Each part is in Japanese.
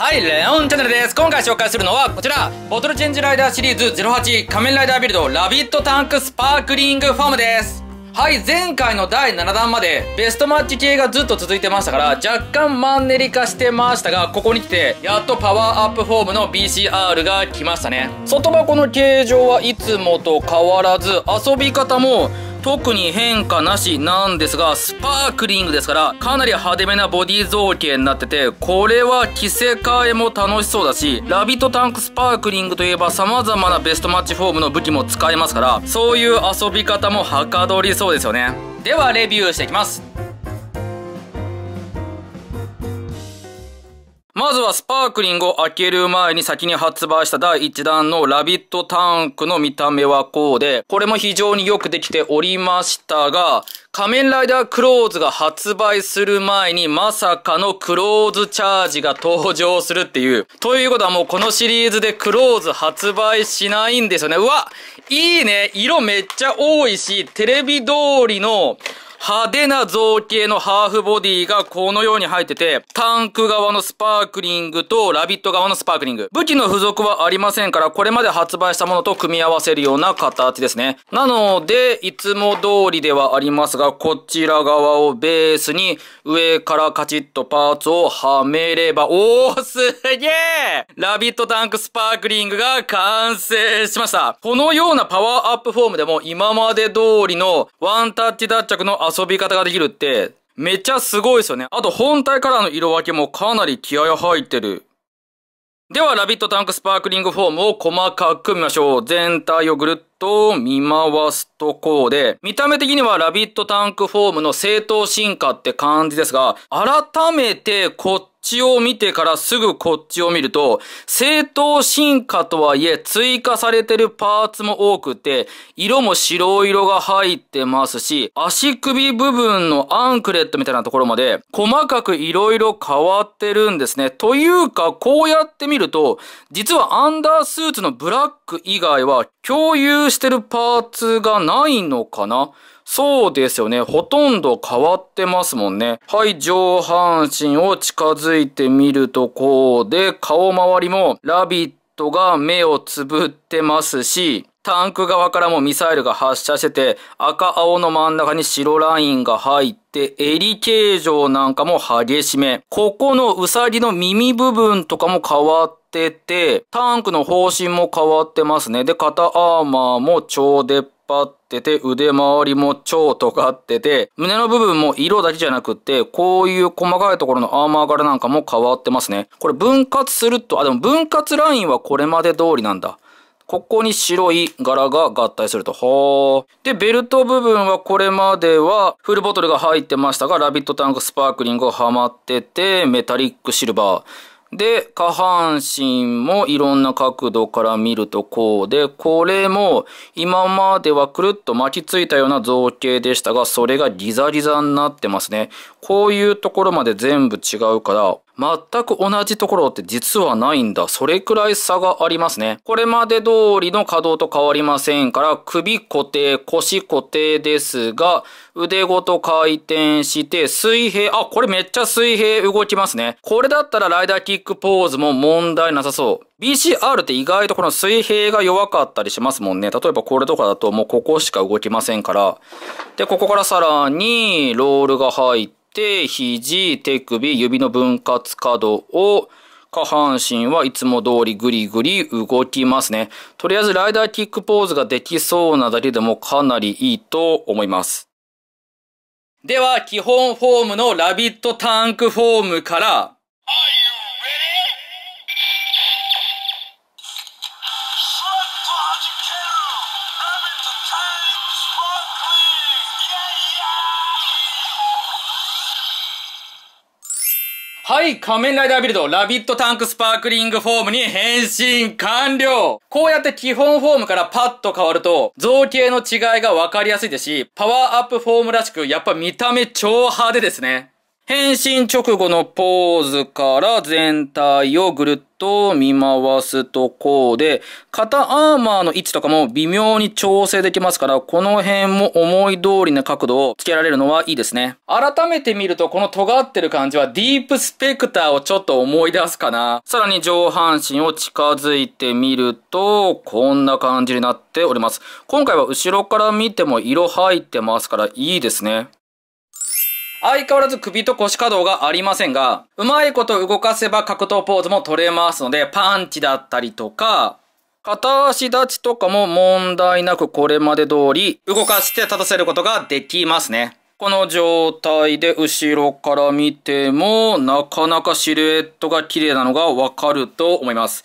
はい、レオンチャンネルです。今回紹介するのはこちら、ボトルチェンジライダーシリーズ08仮面ライダービルドラビットタンクスパークリングファームです。はい、前回の第7弾までベストマッチ系がずっと続いてましたから若干マンネリ化してましたが、ここに来てやっとパワーアップフォームの BCR が来ましたね。外箱の形状はいつもと変わらず遊び方も特に変化なしなんですが、スパークリングですから、かなり派手めなボディ造形になってて、これは着せ替えも楽しそうだし、ラビットタンクスパークリングといえば様々なベストマッチフォームの武器も使えますから、そういう遊び方もはかどりそうですよね。では、レビューしていきます。まずはスパークリングを開ける前に先に発売した第1弾のラビットタンクの見た目はこうで、これも非常によくできておりましたが、仮面ライダークローズが発売する前にまさかのクローズチャージが登場するっていう。ということはもうこのシリーズでクローズ発売しないんですよね。うわいいね色めっちゃ多いし、テレビ通りの派手な造形のハーフボディがこのように入ってて、タンク側のスパークリングとラビット側のスパークリング。武器の付属はありませんから、これまで発売したものと組み合わせるような形ですね。なので、いつも通りではありますが、こちら側をベースに上からカチッとパーツをはめれば、おーすげえラビットタンクスパークリングが完成しました。このようなパワーアップフォームでも今まで通りのワンタッチ脱着の遊び方ができるって、めっちゃすごいですよね。あと本体カラーの色分けもかなり気合が入ってる。では、ラビットタンクスパークリングフォームを細かく見ましょう。全体をぐるっと見回すとこうで、見た目的にはラビットタンクフォームの正当進化って感じですが、改めてこっちを見てからすぐこっちを見ると、正当進化とはいえ追加されてるパーツも多くて、色も白色が入ってますし、足首部分のアンクレットみたいなところまで、細かく色々変わってるんですね。というか、こうやって見ると、実はアンダースーツのブラック以外は共有してるパーツがないのかなそうですよね。ほとんど変わってますもんね。はい、上半身を近づいてみるとこうで、顔周りもラビットが目をつぶってますし、タンク側からもミサイルが発射してて、赤青の真ん中に白ラインが入って、襟形状なんかも激しめ。ここのウサギの耳部分とかも変わって、てタンクの方針も変わってますね。で、肩アーマーも超出っ張って。ってて、腕周りも超尖ってて、胸の部分も色だけじゃなくって、こういう細かいところのアーマー柄なんかも変わってますね。これ分割すると、あ、でも分割ラインはこれまで通りなんだ。ここに白い柄が合体すると。はあ。で、ベルト部分はこれまではフルボトルが入ってましたが、ラビットタンクスパークリングがはまってて、メタリックシルバー。で、下半身もいろんな角度から見るとこうで、これも今まではくるっと巻きついたような造形でしたが、それがギザギザになってますね。こういうところまで全部違うから、全く同じところって実はないんだ。それくらい差がありますね。これまで通りの稼働と変わりませんから、首固定、腰固定ですが、腕ごと回転して、水平、あ、これめっちゃ水平動きますね。これだったらライダーキックポーズも問題なさそう。BCR って意外とこの水平が弱かったりしますもんね。例えばこれとかだともうここしか動きませんから。で、ここからさらにロールが入って、手、肘、手首、指の分割可動を、下半身はいつも通りぐりぐり動きますね。とりあえずライダーキックポーズができそうなだけでもかなりいいと思います。では、基本フォームのラビットタンクフォームから、はいい、仮面ライダービルド、ラビットタンクスパークリングフォームに変身完了こうやって基本フォームからパッと変わると、造形の違いがわかりやすいですし、パワーアップフォームらしく、やっぱ見た目超派手ですね。変身直後のポーズから全体をぐるっと見回すとこうで、肩アーマーの位置とかも微妙に調整できますから、この辺も思い通りの角度をつけられるのはいいですね。改めて見るとこの尖ってる感じはディープスペクターをちょっと思い出すかな。さらに上半身を近づいてみると、こんな感じになっております。今回は後ろから見ても色入ってますからいいですね。相変わらず首と腰可動がありませんが、うまいこと動かせば格闘ポーズも取れますので、パンチだったりとか、片足立ちとかも問題なくこれまで通り動かして立たせることができますね。この状態で後ろから見てもなかなかシルエットが綺麗なのがわかると思います。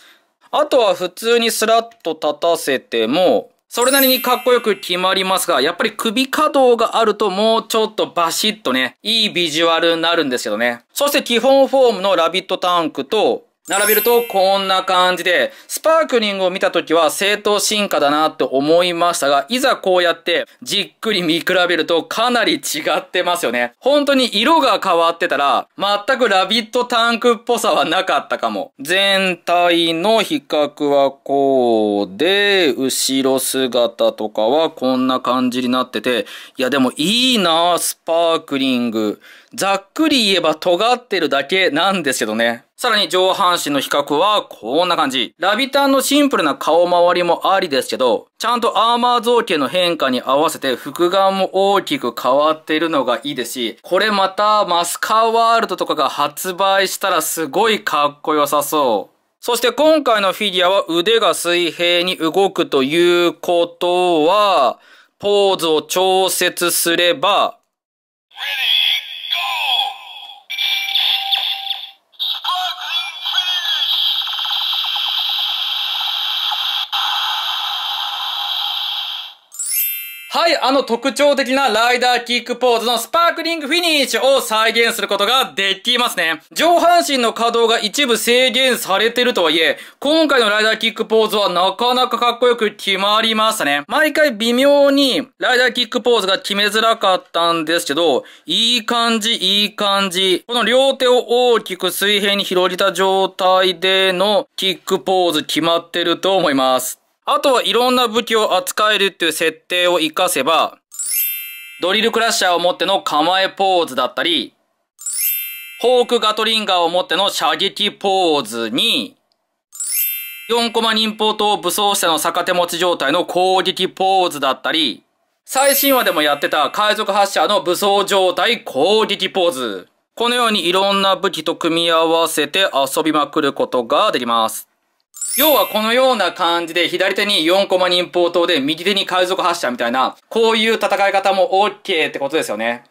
あとは普通にスラッと立たせてもそれなりにかっこよく決まりますが、やっぱり首可動があるともうちょっとバシッとね、いいビジュアルになるんですけどね。そして基本フォームのラビットタンクと、並べるとこんな感じで、スパークリングを見た時は正当進化だなって思いましたが、いざこうやってじっくり見比べるとかなり違ってますよね。本当に色が変わってたら、全くラビットタンクっぽさはなかったかも。全体の比較はこうで、後ろ姿とかはこんな感じになってて、いやでもいいなスパークリング。ざっくり言えば尖ってるだけなんですけどね。さらに上半身の比較はこんな感じ。ラビタンのシンプルな顔周りもありですけど、ちゃんとアーマー造形の変化に合わせて複眼も大きく変わっているのがいいですし、これまたマスカーワールドとかが発売したらすごいかっこよさそう。そして今回のフィギュアは腕が水平に動くということは、ポーズを調節すれば、はい、あの特徴的なライダーキックポーズのスパークリングフィニッシュを再現することができますね。上半身の可動が一部制限されてるとはいえ、今回のライダーキックポーズはなかなかかっこよく決まりましたね。毎回微妙にライダーキックポーズが決めづらかったんですけど、いい感じ、いい感じ。この両手を大きく水平に広げた状態でのキックポーズ決まってると思います。あとはいろんな武器を扱えるっていう設定を活かせば、ドリルクラッシャーを持っての構えポーズだったり、ホークガトリンガーを持っての射撃ポーズに、4コマ忍法を武装者の逆手持ち状態の攻撃ポーズだったり、最新話でもやってた海賊発射の武装状態攻撃ポーズ。このようにいろんな武器と組み合わせて遊びまくることができます。要はこのような感じで、左手に4コマ忍法刀で、右手に海賊発射みたいな、こういう戦い方も OK ってことですよね。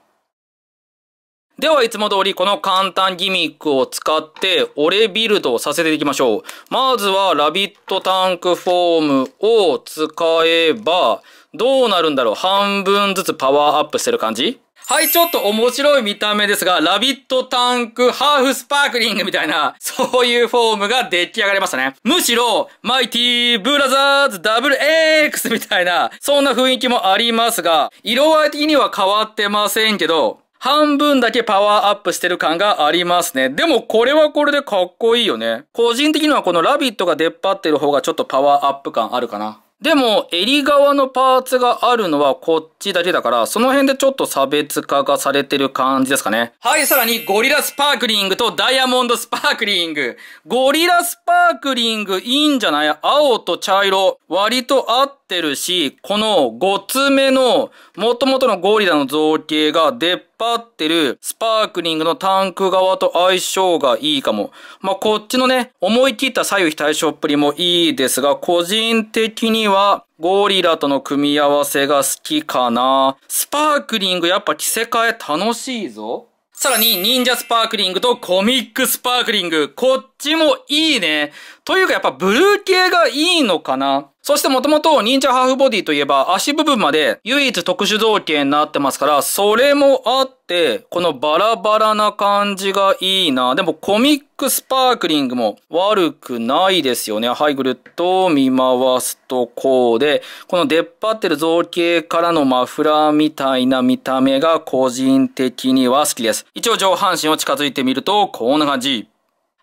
では、いつも通りこの簡単ギミックを使って、俺ビルドをさせていきましょう。まずは、ラビットタンクフォームを使えば、どうなるんだろう半分ずつパワーアップしてる感じはい、ちょっと面白い見た目ですが、ラビットタンクハーフスパークリングみたいな、そういうフォームが出来上がりましたね。むしろ、マイティブラザーズダブル X みたいな、そんな雰囲気もありますが、色合い的には変わってませんけど、半分だけパワーアップしてる感がありますね。でもこれはこれでかっこいいよね。個人的にはこのラビットが出っ張ってる方がちょっとパワーアップ感あるかな。でも、襟側のパーツがあるのはこっちだけだから、その辺でちょっと差別化がされてる感じですかね。はい、さらに、ゴリラスパークリングとダイヤモンドスパークリング。ゴリラスパークリングいいんじゃない青と茶色。割と合ってってるし、この5つ目の元々のゴリラの造形が出っ張ってるスパークリングのタンク側と相性がいいかも。まあ、こっちのね、思い切った左右非対称っぷりもいいですが、個人的にはゴリラとの組み合わせが好きかな。スパークリングやっぱ着せ替え楽しいぞ。さらに、忍者スパークリングとコミックスパークリング。こっちもいいね。というかやっぱブルー系がいいのかな。そしてもともと忍者ハーフボディといえば足部分まで唯一特殊造形になってますから、それもあって、このバラバラな感じがいいな。でもコミックスパークリングも悪くないですよね。はい、ぐるっと見回すとこうで、この出っ張ってる造形からのマフラーみたいな見た目が個人的には好きです。一応上半身を近づいてみるとこんな感じ。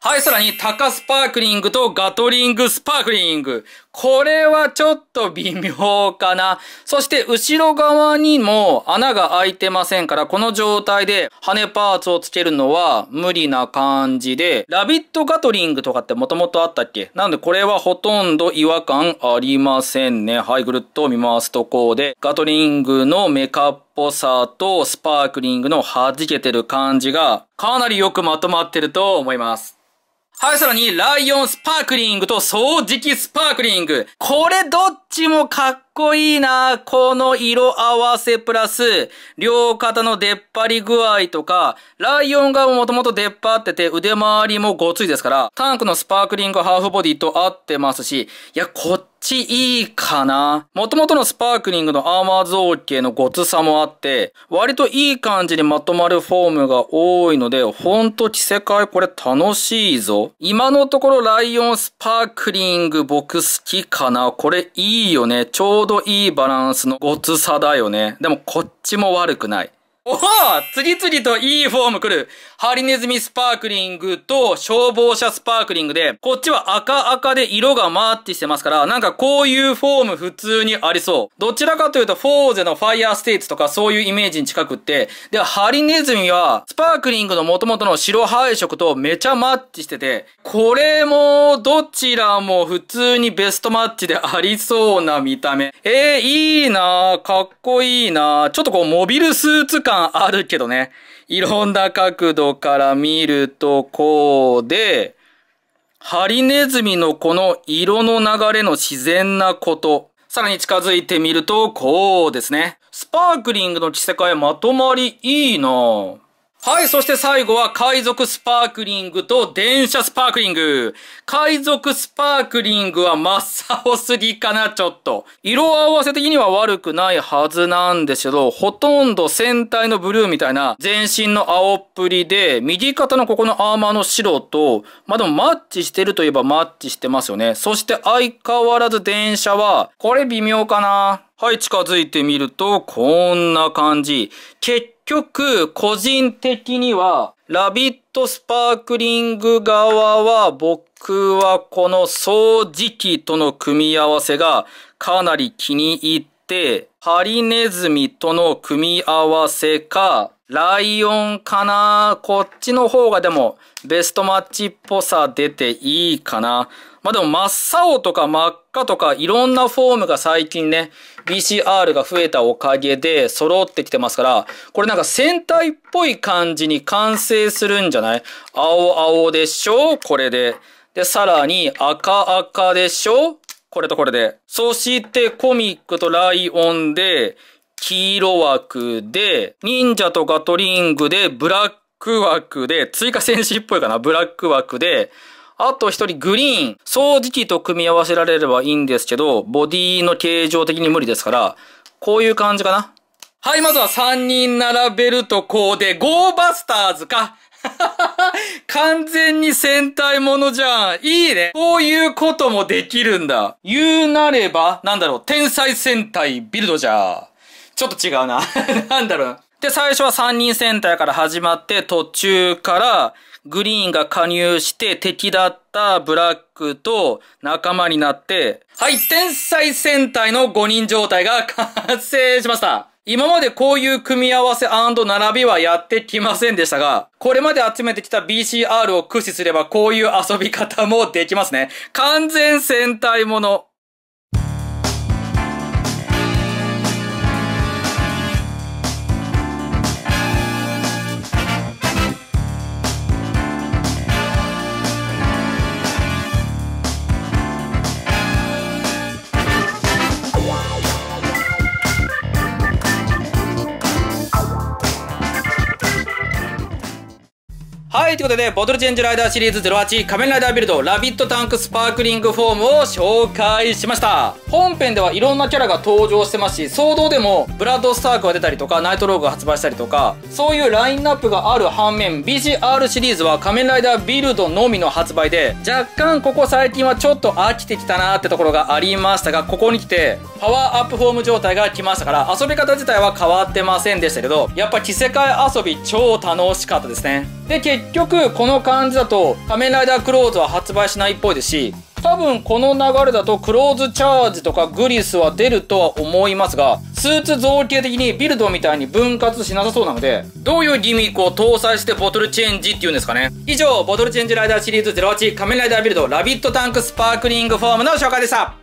はい、さらに、タカスパークリングとガトリングスパークリング。これはちょっと微妙かな。そして、後ろ側にも穴が開いてませんから、この状態で羽パーツをつけるのは無理な感じで、ラビットガトリングとかってもともとあったっけなので、これはほとんど違和感ありませんね。はい、ぐるっと見ますとこうで、ガトリングのメカっぽさとスパークリングの弾けてる感じが、かなりよくまとまってると思います。はい、さらに、ライオンスパークリングと掃除機スパークリング。これどっちもかっこいいな。この色合わせプラス、両肩の出っ張り具合とか、ライオンがもともと出っ張ってて腕回りもごついですから、タンクのスパークリングハーフボディと合ってますし、いや、こっちいいかな。もともとのスパークリングのアーマー造形のごつさもあって、割といい感じにまとまるフォームが多いので、ほんと着せ替えこれ楽しいぞ。今のところライオンスパークリング僕好きかな。これいいよね。ちょうどいいバランスのごつさだよね。でもこっちも悪くない。おお次々といいフォーム来る。ハリネズミスパークリングと消防車スパークリングで、こっちは赤赤で色がマッチしてますから、なんかこういうフォーム普通にありそう。どちらかというと、フォーゼのファイヤーステーツとかそういうイメージに近くって、で、ハリネズミは、スパークリングの元々の白配色とめちゃマッチしてて、これも、どちらも普通にベストマッチでありそうな見た目。えー、いいなぁ、かっこいいなぁ。ちょっとこう、モビルスーツ感まああるけどね、いろんな角度から見るとこうで、ハリネズミのこの色の流れの自然なこと。さらに近づいてみると、こうですね。スパークリングの着せ替えまとまりいいなぁ。はい、そして最後は海賊スパークリングと電車スパークリング。海賊スパークリングは真っ青すぎかな、ちょっと。色合わせ的には悪くないはずなんですけど、ほとんど船体のブルーみたいな全身の青っぷりで、右肩のここのアーマーの白と、まあ、でもマッチしてるといえばマッチしてますよね。そして相変わらず電車は、これ微妙かな。はい、近づいてみると、こんな感じ。結局、個人的には、ラビットスパークリング側は、僕はこの掃除機との組み合わせがかなり気に入って、ハリネズミとの組み合わせか、ライオンかなこっちの方がでもベストマッチっぽさ出ていいかな。まあでも真っ青とか真っ赤とかいろんなフォームが最近ね、BCR が増えたおかげで揃ってきてますから、これなんか戦隊っぽい感じに完成するんじゃない青青でしょこれで。で、さらに赤赤でしょこれとこれで。そしてコミックとライオンで、黄色枠で、忍者とガトリングで、ブラック枠で、追加戦士っぽいかな、ブラック枠で、あと一人グリーン、掃除機と組み合わせられればいいんですけど、ボディの形状的に無理ですから、こういう感じかな。はい、まずは3人並べるとこうで、ゴーバスターズか。完全に戦隊ものじゃん。いいね。こういうこともできるんだ。言うなれば、なんだろう、天才戦隊ビルドじゃー。ちょっと違うな。なんだろうで、最初は3人戦隊から始まって、途中からグリーンが加入して敵だったブラックと仲間になって、はい、天才戦隊の5人状態が完成しました。今までこういう組み合わせ並びはやってきませんでしたが、これまで集めてきた BCR を駆使すればこういう遊び方もできますね。完全戦隊もの。はい、ということで、ボトルチェンジライダーシリーズ08仮面ライダービルドラビットタンクスパークリングフォームを紹介しました。本編ではいろんなキャラが登場してますし、騒動でもブラッドスタークが出たりとか、ナイトローグが発売したりとか、そういうラインナップがある反面、BGR シリーズは仮面ライダービルドのみの発売で、若干ここ最近はちょっと飽きてきたなーってところがありましたが、ここに来て、パワーアップフォーム状態が来ましたから、遊び方自体は変わってませんでしたけど、やっぱ着せ替え遊び超楽しかったですね。で、結局、この感じだと、仮面ライダークローズは発売しないっぽいですし、多分この流れだとクローズチャージとかグリスは出るとは思いますが、スーツ造形的にビルドみたいに分割しなさそうなので、どういうギミックを搭載してボトルチェンジっていうんですかね。以上、ボトルチェンジライダーシリーズ08仮面ライダービルドラビットタンクスパークリングフォームの紹介でした。